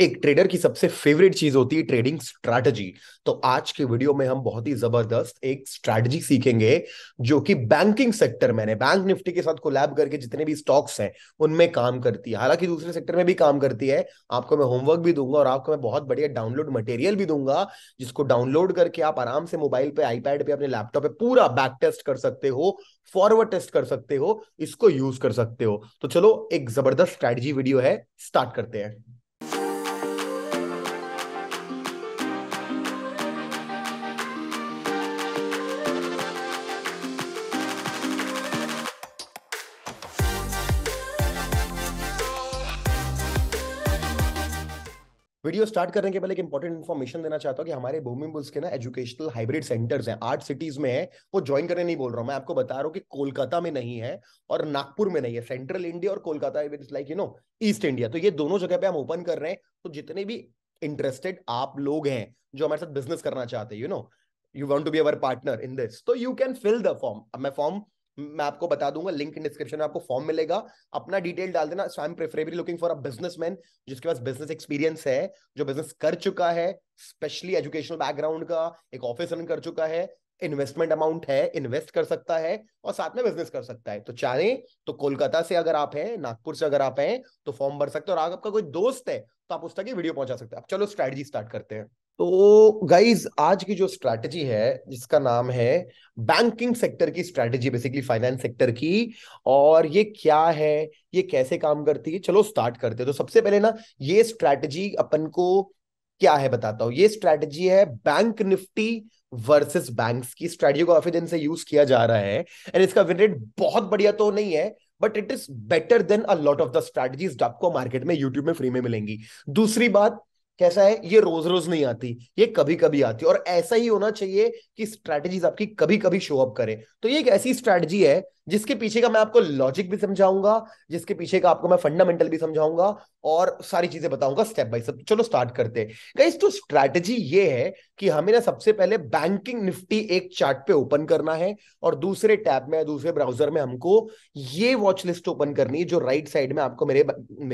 एक ट्रेडर की सबसे फेवरेट चीज होती है ट्रेडिंग स्ट्रैटेजी तो आज के वीडियो में हम बहुत ही जबरदस्त एक स्ट्रैटेजी सीखेंगे जो कि बैंकिंग सेक्टर में बैंक निफ्टी के साथ कोलैब करके जितने भी स्टॉक्स हैं उनमें काम करती है हालांकि दूसरे सेक्टर में भी काम करती है आपको मैं होमवर्क भी दूंगा और आपको मैं बहुत बढ़िया डाउनलोड मटेरियल भी दूंगा जिसको डाउनलोड करके आप आराम से मोबाइल पे आईपैड पे अपने लैपटॉप पे पूरा बैक टेस्ट कर सकते हो फॉरवर्ड टेस्ट कर सकते हो इसको यूज कर सकते हो तो चलो एक जबरदस्त स्ट्रैटेजी वीडियो है स्टार्ट करते हैं वीडियो स्टार्ट करने के पहले एक इंपॉर्टेंट इन्फॉर्मेशन देना चाहता हूँ कि हमारे भूमि बुल्स के ना एजुकेशनल हाइब्रिड सेंटर्स हैं आठ सिटीज में है वो ज्वाइन करने नहीं बोल रहा हूँ मैं आपको बता रहा हूँ कि कोलकाता में नहीं है और नागपुर में नहीं है सेंट्रल इंडिया और Kolkata like you know east India तो ये दोनों जगह पे हम ओपन कर रहे हैं तो जितने भी इंटरेस्टेड आप लोग हैं जो हमारे साथ बिजनेस करना चाहते हैं you know you want to be our partner in this तो you can fill the form मैं फॉर्म मैं आपको बता दूंगा लिंक डिस्क्रिप्शन में आपको फॉर्म मिलेगा अपना डिटेल डाल देना so I am preferably looking for a businessman जिसके पास बिजनेस एक्सपीरियंस है जो बिजनेस कर चुका है स्पेशली एजुकेशनल बैकग्राउंड का एक ऑफिस रन कर चुका है इन्वेस्टमेंट अमाउंट है इन्वेस्ट कर सकता है और साथ में बिजनेस कर सकता है तो चाहे तो कोलकाता से अगर आप हैं नागपुर से अगर आप हैं तो फॉर्म भर सकते हो और आपका कोई दोस्त है तो आप उस तक वीडियो पहुंचा सकते हैं अब चलो स्ट्रैटेजी स्टार्ट करते हैं तो गाइज आज की जो स्ट्रैटेजी है जिसका नाम है बैंकिंग सेक्टर की स्ट्रैटेजी बेसिकली फाइनेंस सेक्टर की और ये क्या है ये कैसे काम करती है चलो स्टार्ट करते हैं तो सबसे पहले ना ये स्ट्रैटेजी अपन को क्या है बताता हूँ ये स्ट्रैटेजी है बैंक निफ्टी वर्सेस बैंक्स की स्ट्रैटेजी को काफी दिन से यूज किया जा रहा है एंड इसका विन रेट बहुत बढ़िया तो नहीं है but it is better than a lot of the strategies आपको मार्केट में यूट्यूब में फ्री में मिलेंगी दूसरी बात कैसा है ये रोज रोज नहीं आती ये कभी कभी आती और ऐसा ही होना चाहिए कि स्ट्रैटेजीज आपकी कभी कभी शो अप करें तो ये एक ऐसी स्ट्रैटेजी है जिसके पीछे का मैं आपको लॉजिक भी समझाऊंगा जिसके पीछे का आपको मैं फंडामेंटल भी समझाऊंगा और सारी चीजें बताऊंगा स्टेप बाय स्टेप चलो स्टार्ट करते हैं तो स्ट्रेटजी ये है कि हमें ना सबसे पहले बैंकिंग निफ्टी एक चार्ट पे ओपन करना है और दूसरे टैब में दूसरे ब्राउजर में हमको ये वॉच लिस्ट ओपन करनी है जो राइट साइड में आपको मेरे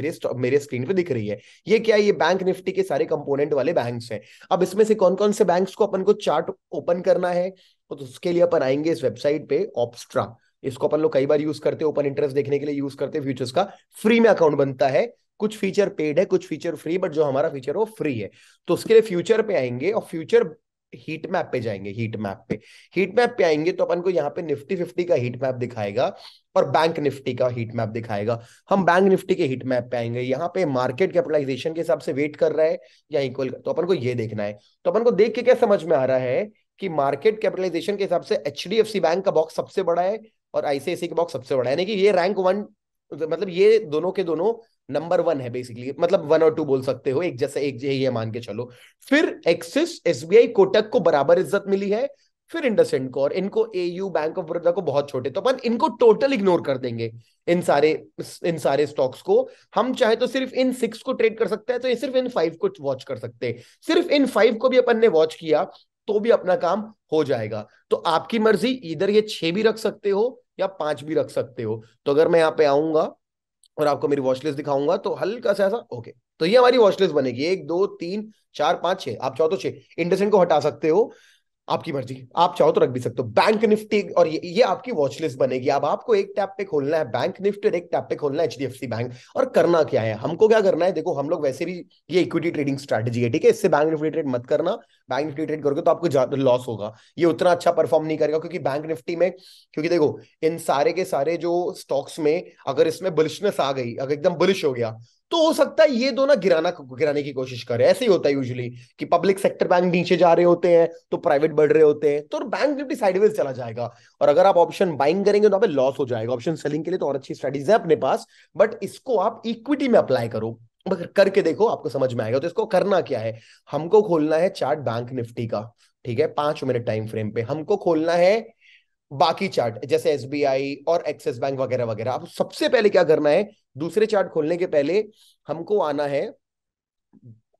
मेरे मेरे स्क्रीन पे दिख रही है ये क्या है ये बैंक निफ्टी के सारे कंपोनेंट वाले बैंक है अब इसमें से कौन कौन से बैंक को अपन को चार्ट ओपन करना है तो उसके लिए अपन आएंगे इस वेबसाइट पे ऑप्स्ट्रा इसको अपन लोग कई बार यूज करते हैं ओपन इंटरेस्ट देखने के लिए यूज करते हैं फ्यूचर्स का फ्री में अकाउंट बनता है कुछ फीचर पेड है कुछ फीचर फ्री बट जो हमारा फीचर वो फ्री है तो उसके लिए फ्यूचर पे आएंगे और फ्यूचर हीट मैप पे जाएंगे हीट मैप पे हीट मैप पे आएंगे तो अपन को यहाँ पे निफ्टी फिफ्टी का हीट मैप दिखाएगा और बैंक निफ्टी का हीट मैप दिखाएगा हम बैंक निफ्टी के हीट मैप पे आएंगे यहाँ पे मार्केट कैपिटलाइजेशन के हिसाब से वेट कर रहा है या इक्वल तो अपन को ये देखना है तो अपन को देख के क्या समझ में आ रहा है कि मार्केट कैपिटलाइजेशन के हिसाब से एच बैंक का बॉक्स सबसे बड़ा है और आईसीआईसी के बॉक्स सबसे बड़ा यानी कि ये रैंक वन मतलब ये दोनों के दोनों नंबर वन है बेसिकली मतलब वन और टू बोल सकते हो एक जैसे एक ये मान के चलो फिर एक्सिस एसबीआई कोटक को बराबर इज्जत मिली है फिर इंडसेंड को और इनको एयू बैंक ऑफ बड़ौदा को बहुत छोटे तो अपन इनको टोटल इग्नोर कर देंगे इन सारे इन सारे स्टॉक्स को हम चाहे तो सिर्फ इन सिक्स को ट्रेड कर सकते हैं तो ये सिर्फ इन फाइव को वॉच कर सकते हैं सिर्फ इन फाइव को भी अपन ने वॉच किया तो भी अपना काम हो जाएगा तो आपकी मर्जी इधर ये छह भी रख सकते हो या पांच भी रख सकते हो तो अगर मैं यहाँ पे आऊंगा और आपको मेरी वॉचलिस्ट दिखाऊंगा तो हल्का सा ऐसा ओके तो ये हमारी वॉचलिस्ट बनेगी एक दो तीन चार पांच छह आप चौथो छे तो छह इंडसेंट को हटा सकते हो आपकी मर्जी आप चाहो तो रख भी सकते हो बैंक निफ्टी और ये, ये आपकी वॉच लिस्ट बनेगी अब आपको एक टैप पे खोलना है बैंक निफ्टी और एक टैप पे खोलना है एच बैंक और करना क्या है हमको क्या करना है देखो हम लोग वैसे भी ये इक्विटी ट्रेडिंग स्ट्रैटेजी है ठीक है इससे बैंक निफ्टी ट्रेड मत करना बैंक निफ्टी ट्रेड करोगे तो आपको लॉस होगा ये उतना अच्छा परफॉर्म नहीं करेगा क्योंकि बैंक निफ्टी में क्योंकि देखो इन सारे के सारे जो स्टॉक्स में अगर इसमें बुलिशनेस आ गई अगर एकदम बुलिश हो गया तो हो सकता है ये दोनों गिराना गिराने की कोशिश करे ऐसे ही होता है यूजुअली कि पब्लिक सेक्टर बैंक नीचे जा रहे होते हैं तो प्राइवेट बढ़ रहे होते हैं तो बैंक निफ्टी साइडवेज चला जाएगा और अगर आप ऑप्शन बाइंग करेंगे तो आप लॉस हो जाएगा ऑप्शन सेलिंग के लिए तो और अच्छी स्ट्रेटेजी है अपने पास बट इसको आप इक्विटी में अप्लाई करो अगर करके देखो आपको समझ में आएगा तो इसको करना क्या है हमको खोलना है चार्ट बैंक निफ्टी का ठीक है पांच मिनट टाइम फ्रेम पे हमको खोलना है बाकी चार्ट जैसे एस और एक्सिस बैंक वगैरह वगैरह आप सबसे पहले क्या करना है दूसरे चार्ट खोलने के पहले हमको आना है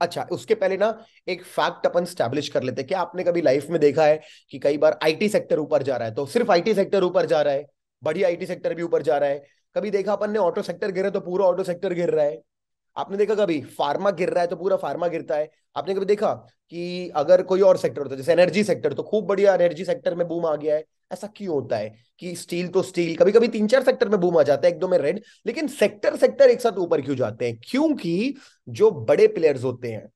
अच्छा उसके पहले ना एक फैक्ट अपन स्टैब्लिश कर लेते हैं क्या आपने कभी लाइफ में देखा है कि कई बार आईटी सेक्टर ऊपर जा रहा है तो सिर्फ आईटी सेक्टर ऊपर जा रहा है बढ़िया आईटी सेक्टर भी ऊपर जा रहा है कभी देखा अपन ने ऑटो सेक्टर गिरे तो पूरा ऑटो सेक्टर गिर रहा है आपने देखा कभी फार्मा गिर रहा है तो पूरा फार्मा गिरता है आपने कभी देखा कि अगर कोई और सेक्टर होता है जैसे एनर्जी सेक्टर तो खूब बढ़िया एनर्जी सेक्टर में बूम आ गया है ऐसा क्यों होता है कि स्टील तो स्टील कभी कभी तीन चार सेक्टर में बूम आ जाता है एक दो में रेड लेकिन सेक्टर सेक्टर एक साथ ऊपर क्यों जाते हैं क्योंकि जो बड़े प्लेयर्स होते हैं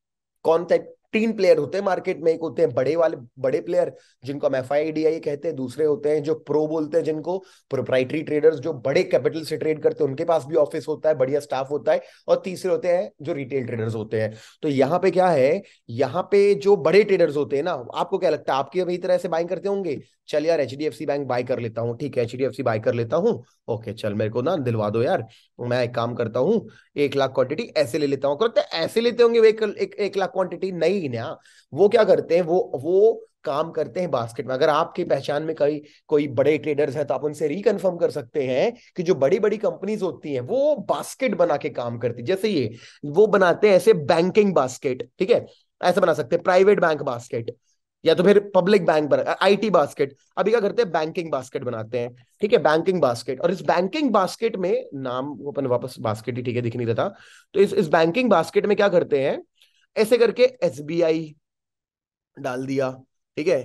कौन टाइप तीन प्लेयर होते हैं मार्केट में एक होते हैं बड़े वाले बड़े प्लेयर जिनको हम एफ e कहते हैं दूसरे होते हैं जो प्रो बोलते हैं जिनको प्रोप्राइटरी ट्रेडर्स जो बड़े कैपिटल से ट्रेड करते हैं उनके पास भी ऑफिस होता है बढ़िया स्टाफ होता है और तीसरे होते हैं जो रिटेल ट्रेडर्स होते हैं तो यहाँ पे क्या है यहाँ पे जो बड़े ट्रेडर्स होते हैं ना आपको क्या लगता है आपके अभी तरह से बाइंग करते होंगे चल यार एच बैंक बाय कर लेता हूँ ठीक है एच बाय कर लेता हूँ ओके चल मेरे को ना दिलवा दो यार मैं एक काम करता हूँ एक लाख क्वांटिटी ऐसे ले लेता हूँ ऐसे लेते होंगे एक लाख क्वांटिटी नहीं सीन है वो क्या करते हैं वो वो काम करते हैं बास्केट में अगर आपके पहचान में कई कोई बड़े ट्रेडर्स हैं तो आप उनसे रिकनफर्म कर सकते हैं कि जो बड़ी बड़ी कंपनीज होती हैं वो बास्केट बना के काम करती जैसे ये वो बनाते हैं ऐसे बैंकिंग बास्केट ठीक है ऐसे बना सकते हैं प्राइवेट बैंक बास्केट या तो फिर पब्लिक बैंक बना आईटी बास्केट अभी क्या करते हैं बैंकिंग बास्केट बनाते हैं ठीक है बैंकिंग बास्केट और इस बैंकिंग बास्केट में नाम वो अपन वापस बास्केट ही ठीक है दिख नहीं रहता तो इस इस बैंकिंग बास्केट में क्या करते हैं ऐसे करके एस डाल दिया ठीक है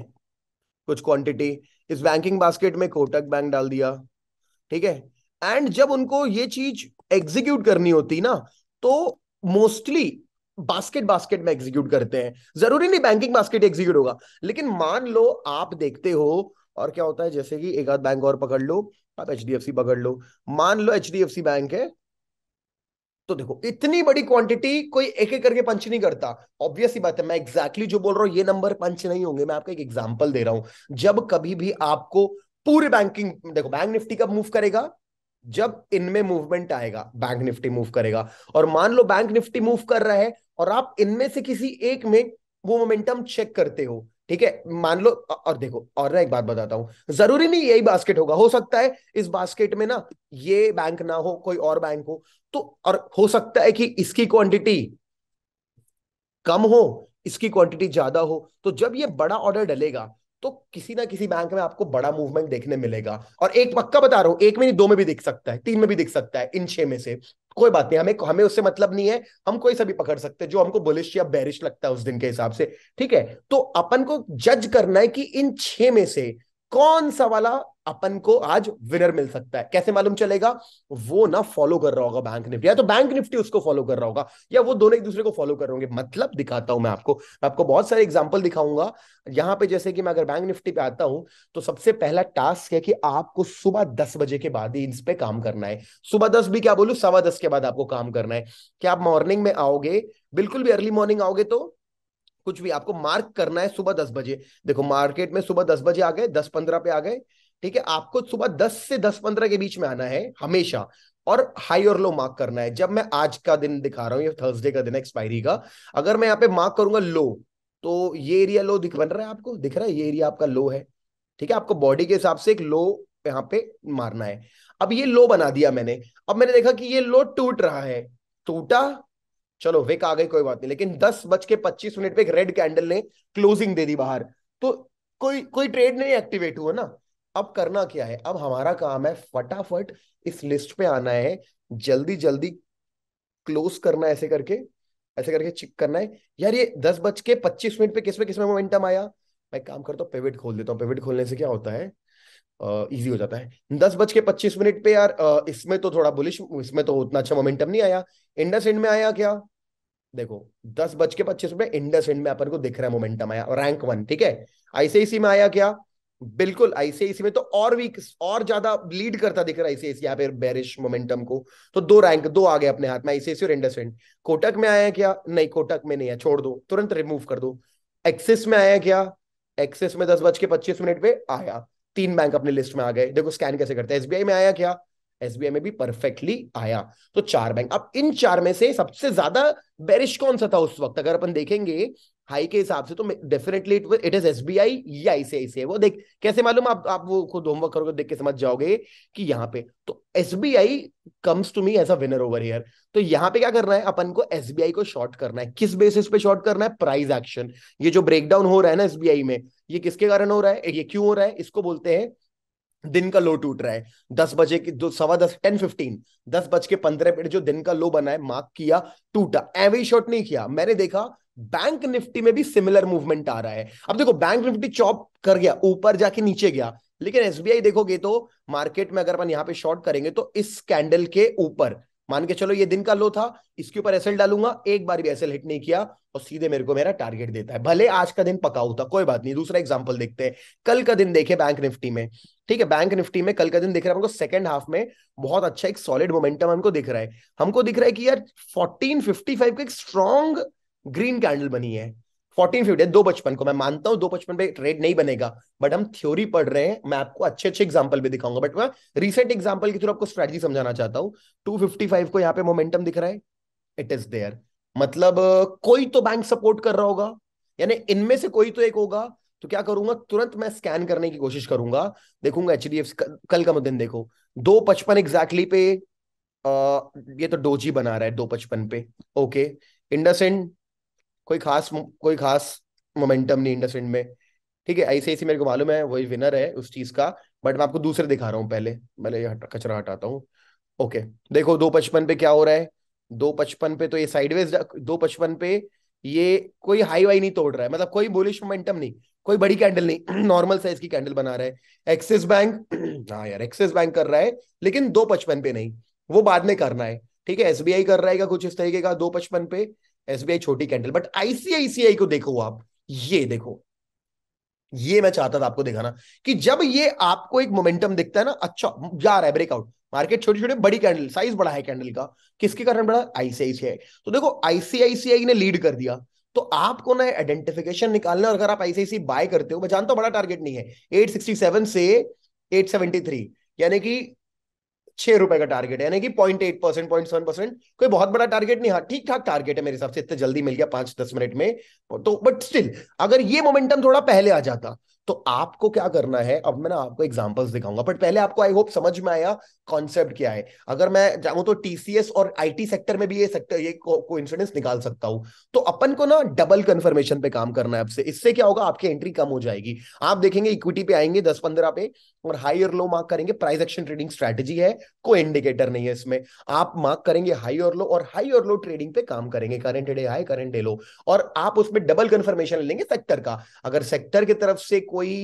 कुछ क्वांटिटी इस बैंकिंग बास्केट में कोटक बैंक डाल दिया ठीक है एंड जब उनको ये चीज एग्जीक्यूट करनी होती ना तो मोस्टली बास्केट बास्केट में एग्जीक्यूट करते हैं जरूरी नहीं बैंकिंग बास्केट एग्जीक्यूट होगा लेकिन मान लो आप देखते हो और क्या होता है जैसे कि एक आध बैंक और पकड़ लो आप एच पकड़ लो मान लो एच बैंक है तो देखो इतनी बड़ी क्वांटिटी कोई एक एक करके पंच नहीं करता ऑब्वियस ही बात है मैं एग्जैक्टली exactly जो बोल रहा हूं ये नंबर पंच नहीं होंगे मैं आपको एक एग्जाम्पल दे रहा हूं जब कभी भी आपको पूरे बैंकिंग देखो बैंक निफ्टी कब मूव करेगा जब इनमें मूवमेंट आएगा बैंक निफ्टी मूव करेगा और मान लो बैंक निफ्टी मूव कर रहा है और आप इनमें से किसी एक में वो मोमेंटम चेक करते हो ठीक है मान लो और देखो और ना एक बात बताता हूं जरूरी नहीं यही बास्केट होगा हो सकता है इस बास्केट में ना ये बैंक ना हो कोई और बैंक हो तो और हो सकता है कि इसकी क्वांटिटी कम हो इसकी क्वांटिटी ज्यादा हो तो जब ये बड़ा ऑर्डर डलेगा तो किसी ना किसी बैंक में आपको बड़ा मूवमेंट देखने मिलेगा और एक पक्का बता रहा हूं एक में नहीं दो में भी दिख सकता है तीन में भी दिख सकता है इन छह में से कोई बात नहीं हमें हमें उससे मतलब नहीं है हम कोई सभी भी पकड़ सकते हैं जो हमको बुलिश या बैरिश लगता है उस दिन के हिसाब से ठीक है तो अपन को जज करना है कि इन छह में से कौन सा वाला अपन को आज विनर मिल सकता है कैसे मालूम चलेगा वो ना फॉलो कर रहा होगा बैंक निफ्टी या तो बैंक निफ्टी उसको फॉलो कर रहा होगा या वो दोनों एक दूसरे को फॉलो कर रहे होंगे मतलब दिखाता हूं मैं आपको मैं आपको बहुत सारे एग्जाम्पल दिखाऊंगा यहां पे जैसे कि मैं अगर बैंक निफ्टी पे आता हूं तो सबसे पहला टास्क है कि आपको सुबह दस बजे के बाद ही इस पे काम करना है सुबह दस भी क्या बोलू सवा दस के बाद आपको काम करना है क्या आप मॉर्निंग में आओगे बिल्कुल भी अर्ली मॉर्निंग आओगे तो कुछ भी आपको मार्क करना है सुबह दस बजे देखो मार्केट में सुबह दस बजे आ गए दस पंद्रह पे आ गए ठीक है आपको सुबह दस से दस पंद्रह के बीच में आना है हमेशा और हाई और लो मार्क करना है जब मैं आज का दिन दिखा रहा हूं ये थर्सडे का दिन एक्सपायरी का अगर मैं यहाँ पे मार्क करूंगा लो तो ये एरिया लो दिख बन रहा है आपको दिख रहा है ये एरिया आपका लो है ठीक है आपको बॉडी के हिसाब से एक लो यहाँ पे मारना है अब ये लो बना दिया मैंने अब मैंने देखा कि ये लो टूट रहा है टूटा चलो विक आ गई कोई बात नहीं लेकिन दस बज के पच्चीस मिनट पे एक रेड कैंडल ने क्लोजिंग दे दी बाहर तो कोई कोई ट्रेड नहीं एक्टिवेट हुआ ना अब करना क्या है अब हमारा काम है फटाफट इस लिस्ट पे आना है जल्दी जल्दी क्लोज करना ऐसे करके ऐसे करके चिक करना है यार ये दस बज के पच्चीस मिनट पे किसमें किसमें मोमेंटम आया मैं काम करता हूँ पेविट खोल देता हूँ पेविट खोलने से क्या होता है इजी हो जाता है दस बज के पच्चीस मिनट पे यार इसमें तो थोड़ा बुलिश इसमें तो उतना अच्छा मोमेंटम नहीं आया इंडस एंड में आया क्या देखो दस बज के पच्चीस में इंडस एंड में अपन को दिख रहा है मोमेंटम आया रैंक वन ठीक है आईसीआईसी में आया क्या बिल्कुल आईसीआईसी में तो और वीक और ज्यादा लीड करता दिख रहा है आईसीआईसी यहाँ पे बैरिश मोमेंटम को तो दो रैंक दो आ गए अपने हाथ में आईसीआईसी और इंडसइंड कोटक में आया क्या नहीं कोटक में नहीं है छोड़ दो तुरंत रिमूव कर दो एक्सिस में आया क्या एक्सिस में दस बज के पच्चीस मिनट पे आया तीन बैंक अपने लिस्ट में आ गए देखो स्कैन कैसे करते हैं एसबीआई में आया क्या एसबीआई में भी परफेक्टली आया तो चार बैंक अब इन चार में से सबसे ज्यादा बेरिश कौन सा था उस वक्त अगर अपन देखेंगे हाई के हिसाब से तो definitely it is S B I या आईसीआईसीआई वो देख कैसे मालूम आप आप वो खुद होमवर्क करोगे देख के समझ जाओगे कि यहाँ पे तो S B I comes to me as a winner over here तो यहाँ पे क्या करना है अपन को एस बी आई को शॉर्ट करना है किस बेसिस पे शॉर्ट करना है प्राइज एक्शन ये जो ब्रेकडाउन हो रहा है ना एस बी आई में ये किसके कारण हो रहा है ये क्यों हो रहा है इसको बोलते हैं दिन का लो टूट रहा है दस बजे की दो सवा दस टेन फिफ्टीन दस बज के पंद्रह मिनट जो दिन का लो बना है मार्क किया टूटा एवरी शॉर्ट नहीं किया मैंने देखा बैंक निफ्टी में भी सिमिलर मूवमेंट आ रहा है अब देखो बैंक निफ्टी चॉप कर गया ऊपर जाके नीचे गया लेकिन एसबीआई देखोगे तो मार्केट में अगर अपन यहां पे शॉर्ट करेंगे तो इस कैंडल के ऊपर मान के चलो ये दिन का लो था इसके ऊपर एसएल डालूंगा एक बार भी एसएल हिट नहीं किया और सीधे मेरे को मेरा टारगेट देता है भले आज का दिन पकाऊ था कोई बात नहीं दूसरा एग्जाम्पल देखते हैं कल का दिन देखे बैंक निफ्टी में ठीक है बैंक निफ्टी में कल का दिन देख रहे हैं हमको सेकंड हाफ में बहुत अच्छा एक सॉलिड मोमेंटम हमको दिख रहा है हमको दिख रहा है कि यार फोर्टीन फिफ्टी का एक स्ट्रॉन्ग ग्रीन कैंडल बनी है फोर्टीन फिफ्टी दो बचपन को मैं मानता हूं दो बचपन पे ट्रेड नहीं बनेगा बट हम थ्योरी पढ़ रहे हैं मैं आपको अच्छे अच्छे एग्जाम्पल भी दिखाऊंगा बट मैं रिसेंट एग्जाम्पल के थ्रू आपको स्ट्रेटजी समझाना चाहता हूँ टू फिफ्टी फाइव को यहाँ पे मोमेंटम दिख रहा है इट इज देयर मतलब कोई तो बैंक सपोर्ट कर रहा होगा यानी इनमें से कोई तो एक होगा तो क्या करूंगा तुरंत मैं स्कैन करने की कोशिश करूंगा देखूंगा एच डी एफ कल का दिन देखो दो पचपन एग्जैक्टली पे आ, ये तो डोजी बना रहा है दो पचपन पे ओके इंडसेंड कोई खास कोई खास मोमेंटम नहीं इंडस्ट्री में ठीक है ऐसे ऐसे मेरे को मालूम है वही विनर है उस चीज का बट मैं आपको दूसरे दिखा रहा हूँ पहले पहले हट, कचरा हटाता हूँ ओके देखो दो पचपन पे क्या हो रहा है दो पचपन पे तो ये साइडवेज दो पचपन पे ये कोई हाई वाई नहीं तोड़ रहा है मतलब कोई बोलिश मोमेंटम नहीं कोई बड़ी कैंडल नहीं नॉर्मल साइज की कैंडल बना रहा है एक्सिस बैंक हाँ यार एक्सिस बैंक कर रहा है लेकिन दो पचपन पे नहीं वो बाद में करना है ठीक है एसबीआई कर रहा है कुछ इस तरीके का दो पचपन पे एसबीआई छोटी कैंडल बट आईसीआईसीआई को देखो आप ये देखो ये मैं चाहता था आपको दिखाना कि जब ये आपको एक मोमेंटम दिखता है ना अच्छा जा रहा है ब्रेकआउट मार्केट छोटी छोटी बड़ी कैंडल साइज बड़ा है कैंडल का किसके कारण बड़ा आईसीआईसीआई तो देखो आईसीआईसीआई ने लीड कर दिया तो आपको ना आइडेंटिफिकेशन निकालना और अगर आप आईसीआईसी बाय करते हो मैं जानता हूं बड़ा टारगेट नहीं है 867 से 873 यानी कि छह रुपए का टारगेट है यानी कि point eight percent point seven percent कोई बहुत बड़ा टारगेट नहीं हाँ ठीक ठाक टारगेट है मेरे हिसाब से इतने जल्दी मिल गया पांच दस मिनट में तो बट स्टिल अगर ये मोमेंटम थोड़ा पहले आ जाता तो आपको क्या करना है अब मैं ना आपको एग्जाम्पल्स दिखाऊंगा बट पहले आपको आई होप समझ में आया कॉन्सेप्ट क्या है अगर मैं चाहूँ तो टीसीएस और आईटी सेक्टर में भी ये सेक्टर ये को, को निकाल सकता हूं तो अपन को ना डबल कंफर्मेशन पे काम करना है आपसे इससे क्या होगा आपकी एंट्री कम हो जाएगी आप देखेंगे इक्विटी पे आएंगे दस पंद्रह पे और हाई और लो मार्क करेंगे प्राइस एक्शन ट्रेडिंग स्ट्रेटेजी है कोई इंडिकेटर नहीं है इसमें आप मार्क करेंगे हाई और लो और हाई और लो ट्रेडिंग पे काम करेंगे current day high current day low और आप उसमें डबल कंफर्मेशन लेंगे सेक्टर का अगर सेक्टर की तरफ से कोई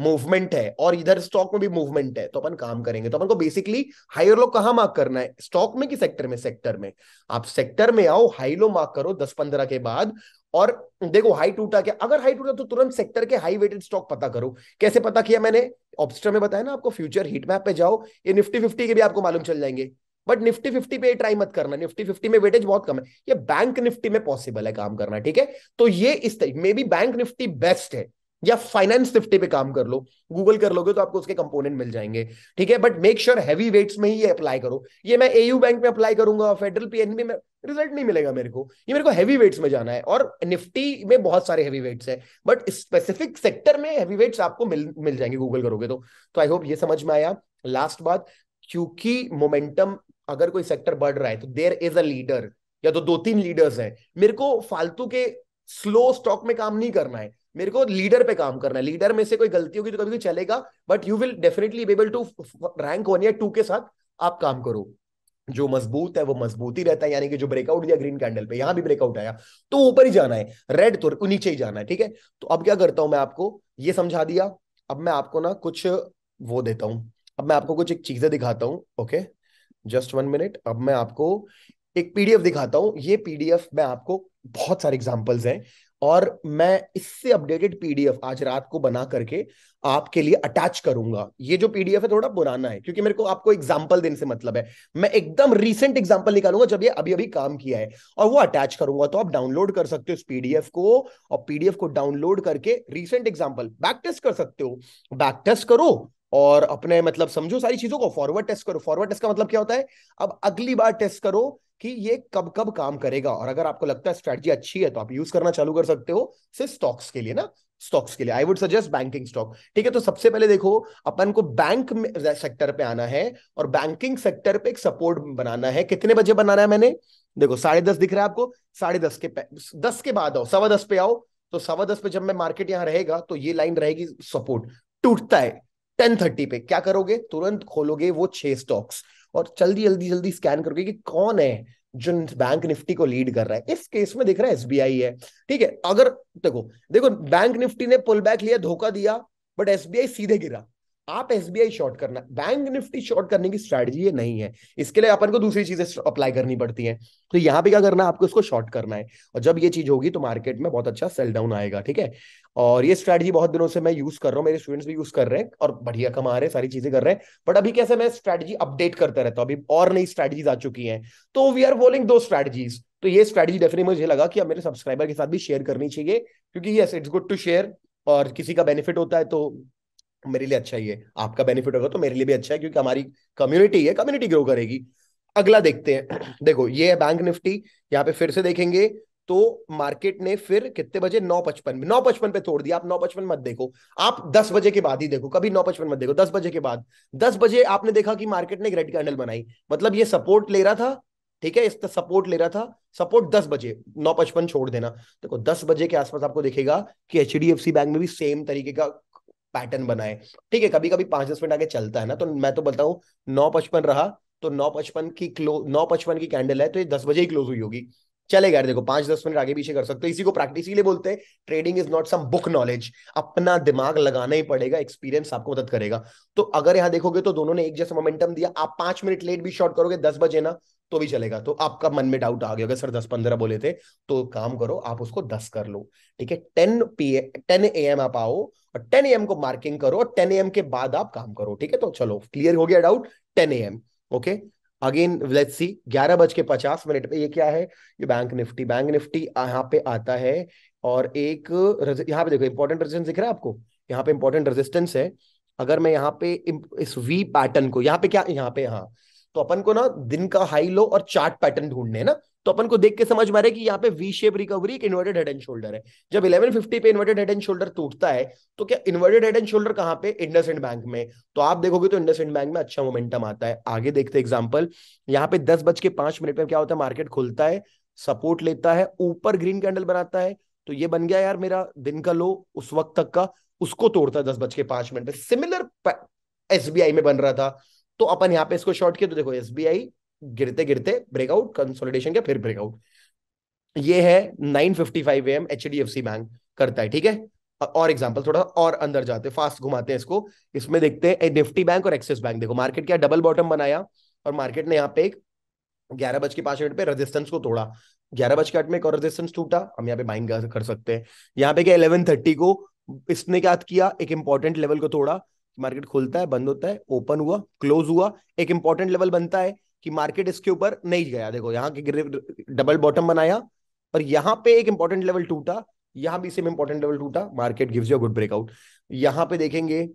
मूवमेंट है और इधर स्टॉक में भी मूवमेंट है तो अपन काम करेंगे तो अपन को बेसिकली हाई और लो कहा मार्क करना है स्टॉक में कि सेक्टर में सेक्टर में आप सेक्टर में आओ हाई लो मार्क करो दस पंद्रह के बाद और देखो हाई टूटा क्या अगर हाई टूटा तो तुरंत सेक्टर के हाई वेटेड स्टॉक पता करो कैसे पता किया मैंने ऑप्शन में बताया ना आपको फ्यूचर हीट मैप पे जाओ ये निफ्टी फिफ्टी के भी आपको मालूम चल जाएंगे बट निफ्टी फिफ्टी पे ट्राई मत करना निफ्टी फिफ्टी में वेटेज बहुत कम है ये बैंक निफ्टी में पॉसिबल है काम करना ठीक है तो ये इस तरीके मे बी बैंक निफ्टी बेस्ट है या फाइनेंस निफ्टी पे काम कर लो गूगल कर लोगे तो आपको उसके कंपोनेंट मिल जाएंगे ठीक है but make sure heavy weights में ही ये अप्लाई करो ये मैं एयू बैंक में अप्लाई करूंगा फेडरल पीएनबी में रिजल्ट नहीं मिलेगा मेरे को ये मेरे को हैवी वेट्स में जाना है और निफ्टी में बहुत सारे हैवी वेट्स है बट स्पेसिफिक सेक्टर में हैवी वेट्स आपको मिल मिल जाएंगे गूगल करोगे तो तो आई होप ये समझ में आया लास्ट बात क्योंकि मोमेंटम अगर कोई सेक्टर बढ़ रहा है तो देर इज अ लीडर या तो दो तीन लीडर्स हैं मेरे को फालतू के स्लो स्टॉक में काम नहीं करना है मेरे को लीडर पे काम करना है लीडर में से कोई गलती होगी तो कभी कोई चलेगा but you will definitely be able to rank one या टू के साथ आप काम करो जो मजबूत है वो मजबूत ही रहता है यानी कि जो ब्रेकआउट दिया ग्रीन कैंडल पे यहां भी ब्रेकआउट आया तो ऊपर ही जाना है रेड तो नीचे ही जाना है ठीक है तो अब क्या करता हूं मैं आपको ये समझा दिया अब मैं आपको ना कुछ वो देता हूं अब मैं आपको कुछ एक चीजें दिखाता हूं ओके जस्ट वन मिनट अब मैं आपको एक पीडीएफ दिखाता हूं ये पीडीएफ में आपको बहुत सारे एग्जाम्पल्स हैं और मैं इससे अपडेटेड पीडीएफ आज रात को बना करके आपके लिए अटैच करूंगा ये जो पीडीएफ है थोड़ा पुराना है क्योंकि मेरे को आपको एग्जाम्पल देने से मतलब है मैं एकदम रिसेंट एग्जाम्पल निकालूंगा जब ये अभी अभी काम किया है और वो अटैच करूंगा तो आप डाउनलोड कर सकते हो इस पीडीएफ को और पीडीएफ को डाउनलोड करके रिसेंट एग्जाम्पल बैक टेस्ट कर सकते हो बैक टेस्ट करो और अपने मतलब समझो सारी चीजों को फॉरवर्ड टेस्ट करो फॉरवर्ड टेस्ट का मतलब क्या होता है अब अगली बार टेस्ट करो कि ये कब कब काम करेगा और अगर आपको लगता है स्ट्रेटजी अच्छी है तो आप यूज करना चालू कर सकते हो सिर्फ स्टॉक्स के लिए ना स्टॉक्स के लिए I would suggest banking stock ठीक है तो सबसे पहले देखो अपन को बैंक सेक्टर पे आना है और बैंकिंग सेक्टर पे एक सपोर्ट बनाना है कितने बजे बनाना है मैंने देखो साढ़े दस दिख रहा है आपको साढ़े दस के दस के बाद आओ सवा दस पे आओ तो सवा दस पे जब मैं मार्केट यहाँ रहेगा तो ये लाइन रहेगी सपोर्ट टूटता है टेन थर्टी पे क्या करोगे तुरंत खोलोगे वो छह स्टॉक्स और जल्दी जल्दी जल्दी स्कैन करोगे कि कौन है जो बैंक निफ्टी को लीड कर रहा है इस केस में देख रहा है एसबीआई है ठीक है अगर देखो देखो बैंक निफ्टी ने पुल बैक लिया धोखा दिया बट एसबीआई सीधे गिरा आप एस बी आई शॉर्ट करना बैंक निफ्टी शॉर्ट करने की स्ट्रैटेजी ये नहीं है इसके लिए अपन को दूसरी चीजें अप्लाई करनी पड़ती है तो यहाँ पे क्या करना है आपको इसको शॉर्ट करना है और जब ये चीज होगी तो मार्केट में बहुत अच्छा सेल डाउन आएगा ठीक है और ये स्ट्रैटेजी बहुत दिनों से मैं यूज कर रहा हूँ मेरे स्टूडेंट्स भी यूज कर रहे हैं और बढ़िया कमा रहे हैं सारी चीजें कर रहे हैं बट अभी कैसे मैं स्ट्रैटेजी अपडेट करता रहता हूँ अभी और नई स्ट्रैटेजीज आ चुकी हैं तो वी आर वोलिंग दो स्ट्रैटेजीज तो ये स्ट्रैटेजी डेफिनेटली मुझे लगा कि अब मेरे सब्सक्राइबर के साथ भी शेयर करनी चाहिए क्योंकि yes it's good to share और किसी का बेनिफिट होता है तो मेरे लिए अच्छा ही है आपका बेनिफिट होगा तो मेरे लिए भी अच्छा है क्योंकि हमारी कम्युनिटी है कम्युनिटी ग्रो करेगी अगला देखते हैं देखो ये है बैंक निफ्टी यहाँ पे फिर से देखेंगे तो मार्केट ने फिर कितने बजे नौ पचपन में नौ पचपन पे तोड़ दिया आप नौ पचपन मत देखो आप दस बजे के बाद ही देखो कभी नौ पचपन मत देखो दस बजे के बाद दस बजे आपने देखा कि मार्केट ने एक रेड कैंडल बनाई मतलब ये सपोर्ट ले रहा था ठीक है इस सपोर्ट ले रहा था सपोर्ट दस बजे नौ पचपन छोड़ देना देखो दस बजे के आसपास आपको देखेगा कि एच बैंक में भी सेम तरीके का पैटर्न बनाए ठीक है कभी कभी पांच दस मिनट आगे चलता है ना तो मैं तो बोलता हूँ नौ पचपन रहा तो नौ पचपन की क्लो नौ पचपन की कैंडल है तो ये दस बजे ही क्लोज हुई होगी चलेगा यार देखो पांच दस मिनट आगे पीछे कर सकते हो इसी को प्रैक्टिस के लिए बोलते हैं trading is not some book knowledge अपना दिमाग लगाना ही पड़ेगा एक्सपीरियंस आपको मदद करेगा तो अगर यहां देखोगे तो दोनों ने एक जैसा मोमेंटम दिया आप पांच मिनट लेट भी शॉर्ट करोगे दस बजे ना तो भी चलेगा तो आपका मन में डाउट आ गया अगर सर दस पंद्रह बोले थे तो काम करो आप उसको दस कर लो ठीक है ten P ten A M आप आओ टेन एम को मार्किंग करो और 10 एम के बाद आप काम करो ठीक है तो चलो क्लियर हो गया doubt ten M okay again let's see ग्यारह बज के पचास मिनट पे ये क्या है ये बैंक निफ्टी बैंक निफ्टी यहाँ पे आता है और एक यहाँ पे देखो इंपॉर्टेंट रेजिस्टेंस दिख रहा है आपको यहाँ पे इंपॉर्टेंट रेजिस्टेंस है अगर मैं यहाँ पे इस वी पैटर्न को यहाँ पे क्या यहाँ पे हाँ तो अपन को ना दिन का हाई लो और चार्ट पैटर्न ढूंढने ना तो अपन को देख के समझ में आ रहा है कि यहाँ पे वी शेप रिकवरी एक इन्वर्टेड हेड एंड शोल्डर है जब 1150 पे इन्वर्टेड हेड एंड शोल्डर टूटता है तो क्या इन्वर्टेड हेड एंड शोल्डर कहां पे इंडस इंड बैंक में तो आप देखोगे तो इंडस इंड बैंक में अच्छा मोमेंटम आता है आगे देखते एग्जाम्पल यहाँ पे दस बज के पांच मिनट में क्या होता है मार्केट खुलता है सपोर्ट लेता है ऊपर ग्रीन कैंडल बनाता है तो ये बन गया यार मेरा दिन का लो उस वक्त तक का उसको तोड़ता है दस बज के पांच मिनट में सिमिलर एसबीआई में बन रहा था तो अपन यहाँ पे इसको शॉर्ट किया तो देखो एस गिरते गिरते ब्रेकआउट कंसोलिडेशन के फिर ब्रेकआउट ये है nine fifty five M H D F C bank करता है ठीक है और एग्जाम्पल थोड़ा और अंदर जाते हैं फास्ट घुमाते हैं इसको इसमें देखते हैं निफ्टी बैंक और एक्सिस बैंक देखो मार्केट क्या डबल बॉटम बनाया और मार्केट ने यहाँ पे एक ग्यारह बज के पांच मिनट पे रेजिस्टेंस को तोड़ा ग्यारह बज के आठ में एक और रेजिस्टेंस टूटा हम यहाँ पे बाइंग कर सकते हैं यहाँ पे क्या इलेवन थर्टी को इसने क्या किया एक इंपॉर्टेंट लेवल को तोड़ा मार्केट खुलता है बंद होता है ओपन हुआ क्लोज हुआ एक इंपॉर्टेंट लेवल बनता है कि मार्केट इसके ऊपर नहीं गया देखो यहाँ के डबल बॉटम बनाया और यहाँ पे एक इंपॉर्टेंट लेवल टूटा यहाँ भी सेम इंपॉर्टेंट लेवल टूटा market gives you good breakout यहाँ पे देखेंगे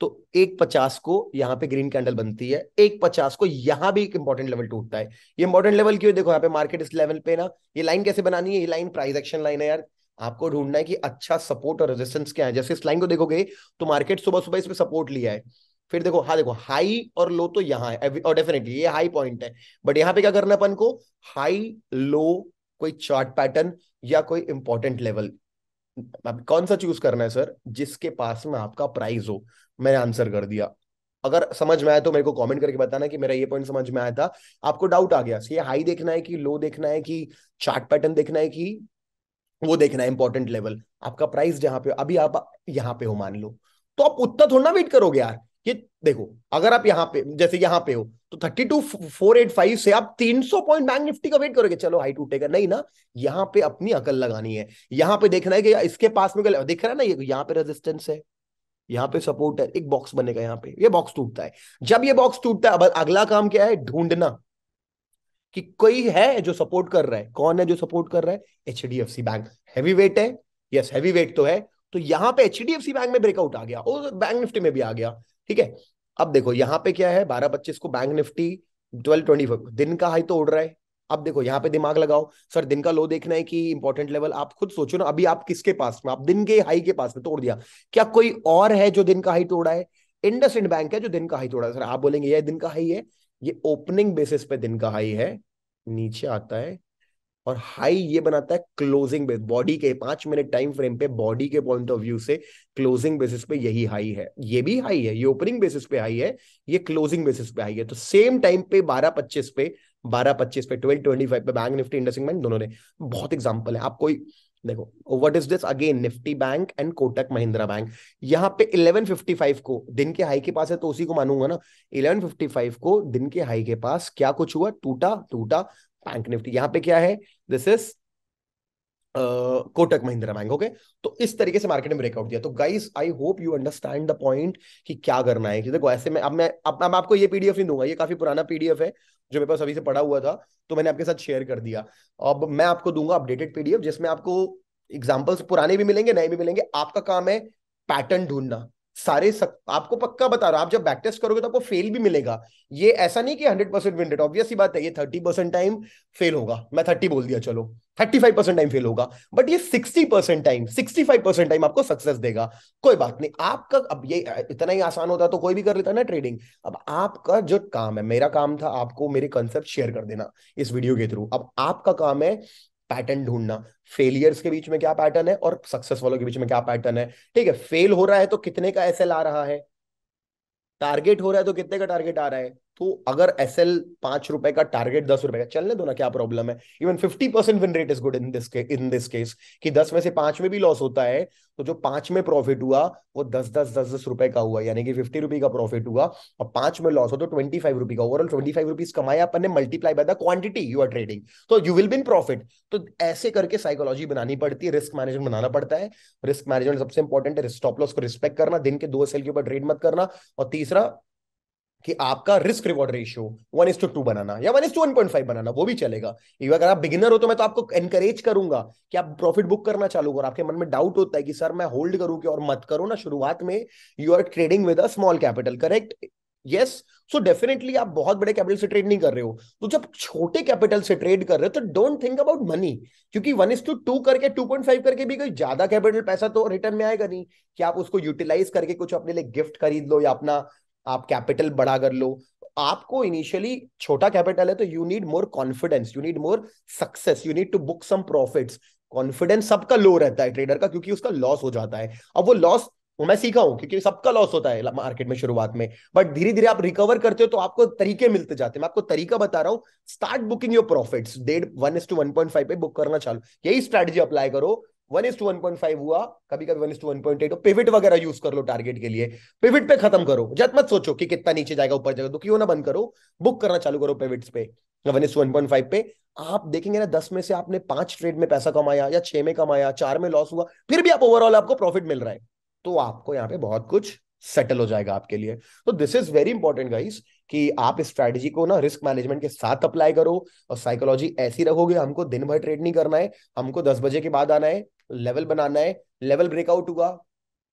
तो एक पचास को यहाँ पे ग्रीन कैंडल बनती है एक पचास को यहाँ भी एक इंपॉर्टेंट लेवल टूटता है ये इंपॉर्टेंट लेवल क्यों देखो यहाँ पे मार्केट इस लेवल पे ना ये लाइन कैसे बनानी है ये लाइन प्राइस एक्शन लाइन है यार आपको ढूंढना है कि अच्छा सपोर्ट और रेजिस्टेंस क्या है जैसे इस लाइन को देखोगे तो मार्केट सुबह सुबह इसमें सपोर्ट लिया है फिर देखो हाँ देखो हाई और लो तो यहाँ है और डेफिनेटली ये हाई पॉइंट है बट यहाँ पे क्या करना है अपन को हाई लो कोई चार्ट पैटर्न या कोई इंपॉर्टेंट लेवल कौन सा चूज करना है सर जिसके पास में आपका प्राइस हो मैंने आंसर कर दिया अगर समझ में आया तो मेरे को कमेंट करके बताना कि मेरा ये पॉइंट समझ में आया था आपको डाउट आ गया ये हाई देखना है कि लो देखना है कि चार्ट पैटर्न देखना है कि वो देखना इंपॉर्टेंट लेवल आपका प्राइस जहां पे अभी आप यहाँ पे हो मान लो तो आप उतना थोड़ा ना वेट करोगे यार कि देखो अगर आप यहाँ पे जैसे यहाँ पे हो तो thirty two four eight five से आप तीन सौ पॉइंट बैंक निफ्टी का वेट करोगे चलो हाइट टूटेगा नहीं ना यहाँ पे अपनी अकल लगानी है यहाँ पे देखना है कि इसके पास में देख रहा है ना ये यहाँ पे रेजिस्टेंस है यहाँ पे सपोर्ट है एक बॉक्स बनेगा यहाँ पे ये बॉक्स टूटता है जब ये बॉक्स टूटता है अब अगला काम क्या है ढूंढना कि कोई है जो सपोर्ट कर रहा है कौन है जो सपोर्ट कर रहा है H D F C bank heavy weight है यस हैवी वेट तो है तो यहां पे H D F C bank में ब्रेकआउट आ गया और बैंक निफ्टी में भी आ गया ठीक है अब देखो यहाँ पे क्या है बारह पच्चीस को bank Nifty twelve twenty five दिन का हाई तो उड़ रहा है अब देखो यहाँ पे दिमाग लगाओ सर दिन का लो देखना है कि इंपॉर्टेंट लेवल आप खुद सोचो ना अभी आप किसके पास में आप दिन के हाई के पास में तोड़ दिया क्या कोई और है जो दिन का हाई तोड़ा है इंडस इंड बैंक है जो दिन का हाई तोड़ा है सर आप बोलेंगे यह दिन का हाई है ये ओपनिंग बेसिस पे दिन का हाई है नीचे आता है और हाई ये बनाता है क्लोजिंग बेस बॉडी के पांच मिनट टाइम फ्रेम पे बॉडी के पॉइंट ऑफ व्यू से क्लोजिंग बेसिस पे यही हाई है ये भी हाई है ये ओपनिंग बेसिस पे हाई है ये क्लोजिंग बेसिस पे हाई है तो सेम टाइम पे बारह पच्चीस पे बारह पच्चीस पे ट्वेल्व ट्वेंटी फाइव पे बैंक निफ्टी इंडस्ट्रिंग बैंक दोनों ने बहुत एग्जाम्पल है आप कोई देखो what is this again Nifty bank and Kotak Mahindra bank यहाँ पे 1155 को दिन के हाई के पास है तो उसी को मानूंगा ना 1155 को दिन के हाई के पास क्या कुछ हुआ टूटा टूटा बैंक निफ्टी यहाँ पे क्या है this is Kotak Mahindra bank okay तो इस तरीके से मार्केट में ब्रेकआउट दिया तो guys I hope you understand the point कि क्या करना है कि देखो ऐसे में अब मैं अब मैं आपको ये पीडीएफ नहीं दूंगा ये काफी पुराना पीडीएफ है जो मेरे पास अभी से पढ़ा हुआ था तो मैंने आपके साथ शेयर कर दिया अब मैं आपको दूंगा अपडेटेड पीडीएफ जिसमें आपको एग्जाम्पल्स पुराने भी मिलेंगे नए भी मिलेंगे आपका काम है पैटर्न ढूंढना सारे सक, आपको पक्का बता रहा हूं आप जब बैक टेस्ट करोगे तो आपको फेल भी मिलेगा ये ऐसा नहीं कि हंड्रेड परसेंट विन ऑब्वियस बात है ये थर्टी परसेंट टाइम फेल होगा मैं थर्टी बोल दिया चलो thirty five percent time fail होगा बट ये sixty percent time sixty five percent time आपको सक्सेस देगा कोई बात नहीं आपका अब ये इतना ही आसान होता तो कोई भी कर लेता ना ट्रेडिंग अब आपका जो काम है मेरा काम था आपको मेरे कंसेप्ट शेयर कर देना इस वीडियो के थ्रू अब आपका काम है पैटर्न ढूंढना फेलियर्स के बीच में क्या पैटर्न है और सक्सेस वालों के बीच में क्या पैटर्न है ठीक है फेल हो रहा है तो कितने का एस आ रहा है टारगेट हो रहा है तो कितने का टारगेट आ रहा है तो अगर एस एल पांच रुपए का टारगेट दस रुपए का चलने दो ना क्या प्रॉब्लम है even fifty percent win rate is good in this in this case कि दस में से पांच में भी लॉस होता है तो जो पांच में प्रॉफिट हुआ वो दस दस दस दस रुपए का हुआ यानी कि फिफ्टी रुपी का प्रॉफिट हुआ और पांच में लॉस हो तो ट्वेंटी फाइव रुपी का ओवरऑल ट्वेंटी फाइव रुपीज कमाया अपन ने multiply by the quantity you are trading तो यू विल बिन प्रॉफिट तो ऐसे करके साइकोलॉजी बनानी पड़ती है रिस्क मैनेजमेंट बनाना पड़ता है रिस्क मैनेजमेंट सबसे इंपॉर्टेंट है स्टॉप लॉस को रिस्पेक्ट करना दिन के दो सेल के ऊपर ट्रेड मत करना और तीसरा कि आपका risk reward ratio one is to two बनाना या one is to one point five बनाना वो भी चलेगा अगर आप बिगिनर हो तो मैं तो आपको एनकरेज करूंगा कि आप प्रॉफिट बुक करना चालू करो आपके मन में डाउट होता है कि सर मैं होल्ड करूं कि और मत करो ना शुरुआत में you are trading with a small capital correct yes so definitely आप बहुत बड़े कैपिटल से ट्रेड नहीं कर रहे हो तो जब छोटे कैपिटल से ट्रेड कर रहे हो तो डोंट थिंक अबाउट मनी क्योंकि वन इज टू टू करके टू पॉइंट फाइव करके भी कोई ज्यादा कैपिटल पैसा तो रिटर्न में आएगा नहीं कि आप उसको यूटिलाइज करके कुछ अपने लिए गिफ्ट खरीद लो या अपना आप कैपिटल बढ़ा कर लो आपको इनिशियली छोटा कैपिटल है तो you need more confidence you need more success you need to book some profits confidence सबका लो रहता है ट्रेडर का क्योंकि उसका लॉस हो जाता है अब वो लॉस तो मैं सीखा हूं क्योंकि सबका लॉस होता है मार्केट में शुरुआत में बट धीरे धीरे आप रिकवर करते हो तो आपको तरीके मिलते जाते हैं मैं आपको तरीका बता रहा हूं स्टार्ट बुकिंग योर प्रॉफिट्स डेढ़ one is two one point five पे बुक करना चालू यही स्ट्रेटजी अप्लाई करो one is to one point five हुआ कभी कभी one is to one point eight pivot वगैरह यूज कर लो टारगेट के लिए पिविट पे खत्म करो जब मत सोचो कि कितना नीचे जाएगा ऊपर जाएगा तो क्यों ना बंद करो बुक करना चालू करो पिविट्स पे one is one point five पे आप देखेंगे ना दस में से आपने पांच ट्रेड में पैसा कमाया या छह में कमाया चार में लॉस हुआ फिर भी आप ओवरऑल आपको प्रॉफिट मिल रहा है तो आपको यहाँ पे बहुत कुछ सेटल हो जाएगा आपके लिए तो this is very important guys कि आप इस स्ट्रैटेजी को ना रिस्क मैनेजमेंट के साथ अप्लाई करो और साइकोलॉजी ऐसी रखोगे हमको दिन भर ट्रेड नहीं करना है हमको दस बजे के बाद आना है लेवल बनाना है लेवल ब्रेकआउट हुआ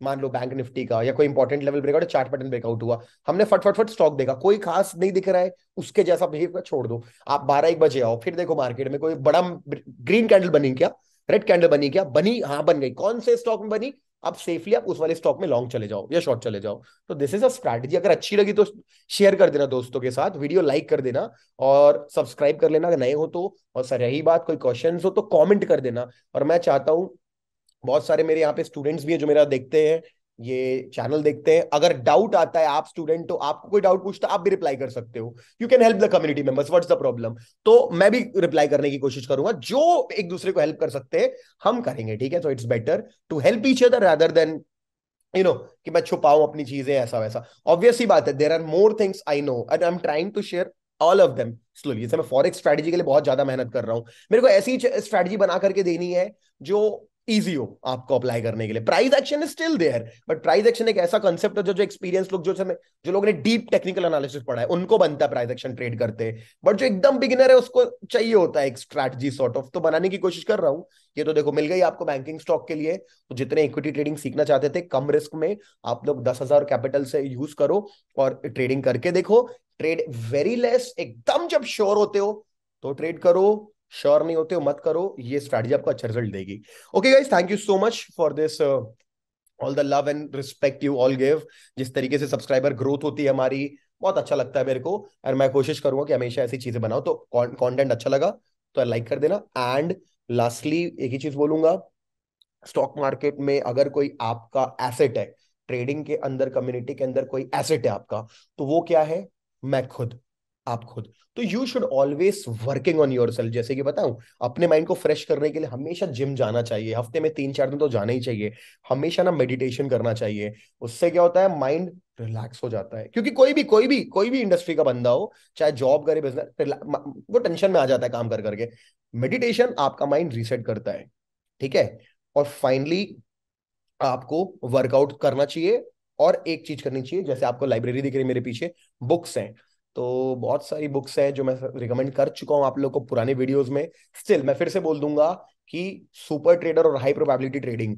मान लो बैंक निफ्टी का या कोई important level breakout chart pattern breakout हुआ हमने फटफट फट स्टॉक देखा कोई खास नहीं दिख रहा है उसके जैसा बिहेव छोड़ दो आप बारह एक बजे आओ फिर देखो मार्केट में कोई बड़ा ग्रीन कैंडल बनी क्या रेड कैंडल बनी क्या बनी हाँ बन गई कौन से स्टॉक में बनी आप सेफली आप उस वाले स्टॉक में लॉन्ग चले जाओ या शॉर्ट चले जाओ तो दिस इज अ स्ट्रैटेजी अगर अच्छी लगी तो शेयर कर देना दोस्तों के साथ वीडियो लाइक कर देना और सब्सक्राइब कर लेना अगर नए हो तो और सर यही बात कोई क्वेश्चन हो तो कॉमेंट कर देना और मैं चाहता हूँ बहुत सारे मेरे यहाँ पे स्टूडेंट्स भी है जो मेरा देखते हैं ये चैनल देखते हैं अगर डाउट आता है आप स्टूडेंट हो तो आपको कोई डाउट पूछता आप भी रिप्लाई कर सकते हो you can help the community members what's the problem तो मैं भी रिप्लाई करने की कोशिश करूंगा जो एक दूसरे को हेल्प कर सकते हैं हम करेंगे ठीक है so it's better to help each other rather than you know कि मैं छुपाऊं अपनी चीजें ऐसा वैसा ऑब्वियस ही बात है there are more things I know and I am trying to share all of them slowly जैसे मैं फॉरेक्स स्ट्रैटेजी के लिए बहुत ज्यादा मेहनत कर रहा हूँ मेरे को ऐसी स्ट्रैटेजी बना करके देनी है जो इजी हो आपको अप्लाई करने के लिए price action is still there but price action एक ऐसा कंसेप्ट है जो जो एक्सपीरियंस लोग जो समय जो लोग ने डीप टेक्निकल एनालिसिस पढ़ा है उनको बनता है प्राइस एक्शन ट्रेड करते बट जो एकदम बिगिनर है उसको चाहिए होता है एक स्ट्रैटेजी सॉर्ट ऑफ तो बनाने की कोशिश कर रहा हूँ ये तो देखो मिल गई आपको बैंकिंग स्टॉक के लिए तो जितने इक्विटी ट्रेडिंग सीखना चाहते थे कम रिस्क में आप लोग दस हजार कैपिटल से यूज करो और ट्रेडिंग करके देखो ट्रेड वेरी लेस एकदम जब श्योर होते हो तो ट्रेड करो श्योर नहीं होते हो मत करो ये स्ट्रैटेजी आपको अच्छा रिजल्ट देगी okay guys thank you so much for this all the love and respect you all give जिस तरीके से सब्सक्राइबर ग्रोथ होती है हमारी बहुत अच्छा लगता है मेरे को एंड मैं कोशिश करूंगा कि हमेशा ऐसी चीजें बनाओ तो कॉन्टेंट अच्छा लगा तो लाइक कर देना एंड लास्टली एक ही चीज बोलूंगा स्टॉक मार्केट में अगर कोई आपका एसेट है ट्रेडिंग के अंदर कम्युनिटी के अंदर कोई एसेट है आपका तो वो क्या है मैं खुद आप खुद तो you should always working on yourself जैसे कि बताऊं अपने माइंड को फ्रेश करने के लिए हमेशा जिम जाना चाहिए हफ्ते में तीन चार दिन तो जाना ही चाहिए हमेशा ना मेडिटेशन करना चाहिए उससे क्या होता है माइंड रिलैक्स हो जाता है क्योंकि कोई भी कोई भी कोई भी इंडस्ट्री का बंदा हो चाहे जॉब करे बिजनेस वो टेंशन में आ जाता है काम कर करके मेडिटेशन आपका माइंड रिसेट करता है ठीक है और फाइनली आपको वर्कआउट करना चाहिए और एक चीज करनी चाहिए जैसे आपको लाइब्रेरी दिख रही है मेरे पीछे बुक्स हैं तो बहुत सारी बुक्स है जो मैं रिकमेंड कर चुका हूँ आप लोग को पुराने वीडियोस में स्टिल मैं फिर से बोल दूंगा कि सुपर ट्रेडर और हाई प्रोबेबिलिटी ट्रेडिंग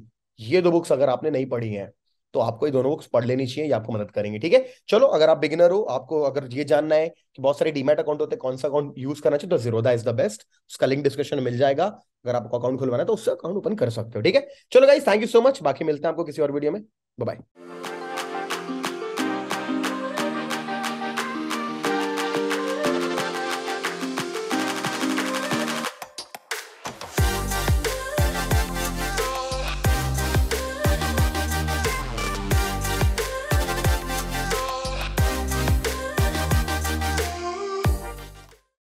ये दो बुक्स अगर आपने नहीं पढ़ी हैं तो आपको ये दोनों बुक्स पढ़ लेनी चाहिए ये आपको मदद करेंगे ठीक है चलो अगर आप बिगिनर हो आपको अगर ये जानना है कि बहुत सारे डीमेट अकाउंट होते हैं कौन सा अकाउंट यूज करना चाहिए तो जीरो इज द बेस्ट उसका लिंक डिस्क्रिप्शन मिल जाएगा अगर आपको अकाउंट खुलवाना है तो उससे अकाउंट ओपन कर सकते हो ठीक है चलो guys thank you so much बाकी मिलते हैं आपको किसी और वीडियो में बाय